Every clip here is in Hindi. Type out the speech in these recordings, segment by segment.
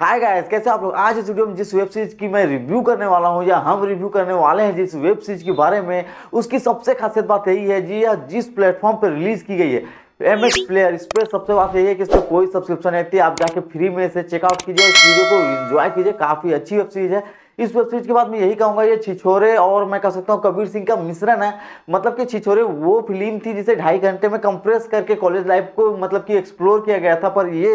हाय गाइस कैसे आप लोग आज इस वीडियो में जिस वेब सीरीज की मैं रिव्यू करने वाला हूं या हम रिव्यू करने वाले हैं जिस वेब सीरीज के बारे में उसकी सबसे खासियत बात यही है जी यह जिस प्लेटफॉर्म पर रिलीज की गई है एम एस प्लेयर इस पर सबसे बात यही है कि इस पर कोई सब्सक्रिप्शन नहीं थी आप जाके फ्री में इसे चेकआउट कीजिए इस वीडियो को इन्जॉय कीजिए काफ़ी अच्छी वेब सीरीज है इस वेब सीरीज के बाद मैं यही कहूँगा ये छिछोरे और मैं कह सकता हूँ कबीर सिंह का मिश्रण है मतलब कि छिछोरे वो फिल्म थी जिसे ढाई घंटे में कंप्रेस करके कॉलेज लाइफ को मतलब कि एक्सप्लोर किया गया था पर ये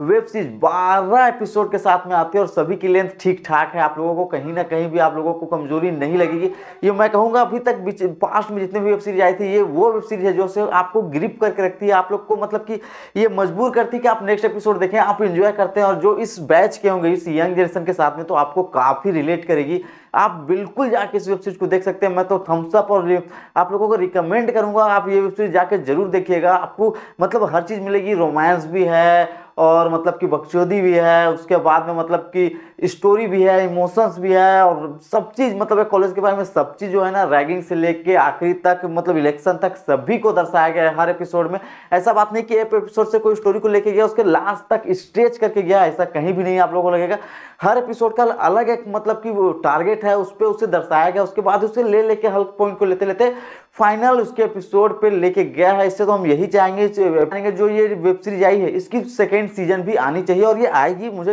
वेब सीरीज 12 एपिसोड के साथ में आती है और सभी की लेंथ ठीक ठाक है आप लोगों को कहीं ना कहीं भी आप लोगों को कमजोरी नहीं लगेगी ये मैं कहूँगा अभी तक पास्ट में जितनी भी वेब सीरीज आई थी ये वो वेब सीरीज है जो से आपको ग्रिप करके रखती है आप लोग को मतलब कि ये मजबूर करती है कि आप नेक्स्ट एपिसोड देखें आप इन्जॉय करते हैं और जो इस बैच के होंगे इस यंग जनरेशन के साथ में तो आपको काफ़ी रिलेट करेगी आप बिल्कुल जाके इस वेब सीरीज को देख सकते हैं मैं तो थम्सअप और आप लोगों को रिकमेंड करूंगा आप ये वेब सीरीज जाके जरूर देखिएगा आपको मतलब हर चीज़ मिलेगी रोमांस भी है और मतलब कि बख्शोदी भी है उसके बाद में मतलब कि स्टोरी भी है इमोशंस भी है और सब चीज़ मतलब कॉलेज के बारे में सब चीज़ जो है ना रैगिंग से लेके आखिरी तक मतलब इलेक्शन तक सभी को दर्शाया गया है हर एपिसोड में ऐसा बात नहीं कि एक एपिसोड से कोई स्टोरी को लेके गया उसके लास्ट तक स्ट्रेच करके गया ऐसा कहीं भी नहीं आप लोगों को लगेगा हर एपिसोड का अलग एक मतलब कि टारगेट है उस पर उसे दर्शाया गया उसके बाद उसे ले लेके हल्क पॉइंट को लेते लेते फाइनल उसके एपिसोड पर लेके गया है इससे तो हम यही चाहेंगे जो ये वेब सीरीज आई है इसकी सेकेंड सेकेंड सीजन भी आनी चाहिए और ये आएगी मुझे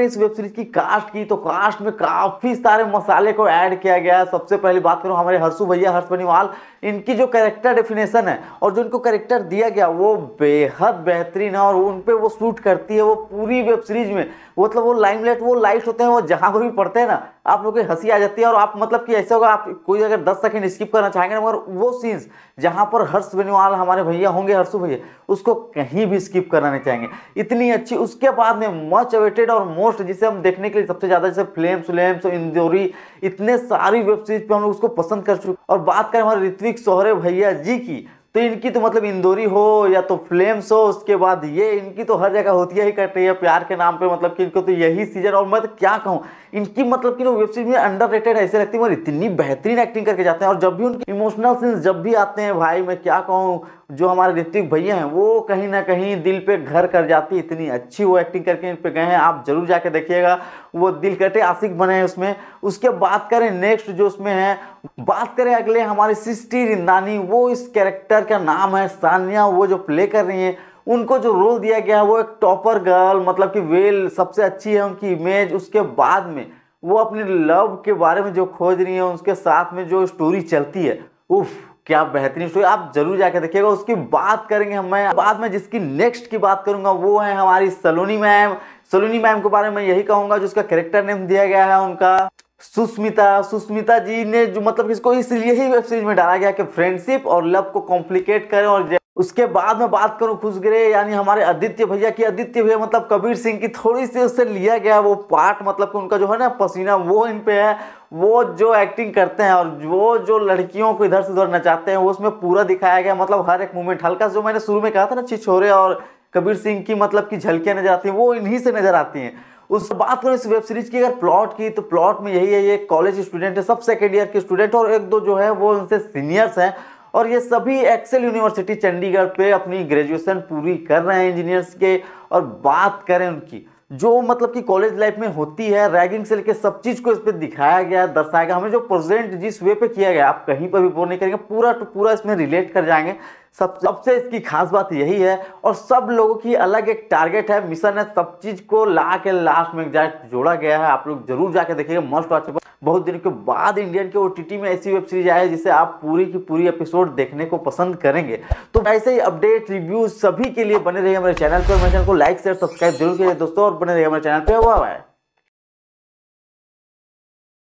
इस वेब सीरीज की कास्ट की तो कास्ट में काफ़ी सारे मसाले को ऐड किया गया है सबसे पहली बात करूँ हमारे हर्षू भैया हर्ष बनीवाल इनकी जो करेक्टर डेफिनेशन है और जो इनको करेक्टर दिया गया वो बेहद बेहतरीन है और उन पर वो सूट करती है वो पूरी वेब सीरीज में मतलब वो लाइमलाइट वो लाइट होते हैं वो जहाँ पर भी पढ़ते हैं ना आप लोग की हंसी आ जाती है और आप मतलब कि ऐसा होगा आप कोई अगर दस सेकंड स्किप करना चाहेंगे मगर वो सीन्स जहाँ पर हर्ष बेनीवाल हमारे भैया होंगे हर्षो भैया उसको कहीं भी स्किप करना नहीं चाहेंगे इतनी अच्छी उसके बाद में मच अवेटेड और मोस्ट जिसे हम देखने के लिए सबसे ज़्यादा जैसे फ्लेम्स व्लेम्स इंदोरी इतने सारी वेब सीरीज पर हम लोग उसको पसंद कर चुके और बात करें हमारे ऋत्विक सोहरे भैया जी की तो इनकी तो मतलब इंदौरी हो या तो फ्लेम्स हो उसके बाद ये इनकी तो हर जगह होती है ही करती है प्यार के नाम पे मतलब कि इनको तो यही सीजन और मैं तो क्या कहूँ इनकी मतलब कि वेब सीरीज में अंडर रेटेड ऐसे लगती है मगर इतनी बेहतरीन एक्टिंग करके जाते हैं और जब भी उनके इमोशनल सीन्स जब भी आते हैं भाई मैं क्या कहूँ जो हमारे ऋतिक भैया हैं वो कहीं ना कहीं दिल पे घर कर जाती इतनी अच्छी वो एक्टिंग करके इन पर गए हैं आप जरूर जाके देखिएगा वो दिल कटे आशिक बने हैं उसमें उसके बात करें नेक्स्ट जो उसमें है बात करें अगले हमारे सिस्टी रिंदानी वो इस कैरेक्टर क्या नाम है सानिया वो जो प्ले कर रही हैं उनको जो रोल दिया गया है वो एक टॉपर गर्ल मतलब कि वेल सबसे अच्छी है उनकी इमेज उसके बाद में वो अपने लव के बारे में जो खोज रही हैं उसके साथ में जो स्टोरी चलती है उफ क्या बेहतरीन स्टोरी आप जरूर जाकर देखिएगा उसकी बात करेंगे हम मैं बाद में जिसकी नेक्स्ट की बात करूंगा वो है हमारी सलोनी मैम सलोनी मैम के बारे में यही कहूंगा जो उसका कैरेक्टर नेम दिया गया है उनका सुष्मिता सुष्मिता जी ने जो मतलब इसको इसलिए ही वेब सीरीज में डाला गया कि फ्रेंडशिप और लव को कॉम्प्लिकेट करें और उसके बाद में बात करूं खुश गिरे यानी हमारे आदित्य भैया की आदित्य भैया मतलब कबीर सिंह की थोड़ी सी उससे लिया गया वो पार्ट मतलब कि उनका जो है ना पसीना वो इन पे है वो जो एक्टिंग करते हैं और वो जो लड़कियों को इधर से उधर नचाते हैं वो उसमें पूरा दिखाया गया मतलब हर एक मूवमेंट हल्का जो मैंने शुरू में कहा था ना छिछोरे और कबीर सिंह की मतलब की झलकियाँ नजर आती हैं वो इन्हीं से नजर आती हैं उस बात करें इस वेब सीरीज की अगर प्लॉट की तो प्लॉट में यही है ये कॉलेज स्टूडेंट है सब सेकेंड ईयर के स्टूडेंट और एक दो जो है वो उनसे सीनियर्स हैं और ये सभी एक्सेल यूनिवर्सिटी चंडीगढ़ पे अपनी ग्रेजुएशन पूरी कर रहे हैं इंजीनियर्स के और बात करें उनकी जो मतलब कि कॉलेज लाइफ में होती है रैगिंग से लेकर सब चीज़ को इस पर दिखाया गया दर्शाया गया हमें जो प्रेजेंट जिस वे पे किया गया आप कहीं पर भी बोर नहीं करेंगे पूरा टू पूरा इसमें रिलेट कर जाएंगे सब सबसे इसकी खास बात यही है और सब लोगों की अलग एक टारगेट है मिशन है सब चीज़ को ला के लास्ट में एग्जैक्ट जोड़ा गया है आप लोग जरूर जाके देखिएगा मस्ट वॉच बहुत दिन के बाद इंडियन के ओ में ऐसी वेब सीरीज आई है जिसे आप पूरी की पूरी एपिसोड देखने को पसंद करेंगे तो ऐसे ही अपडेट रिव्यू सभी के लिए बने रहिए हमारे चैनल पर हमारे चैनल को लाइक शेयर सब्सक्राइब जरूर कीजिए दोस्तों और बने रहिए हमारे चैनल पर हुआ है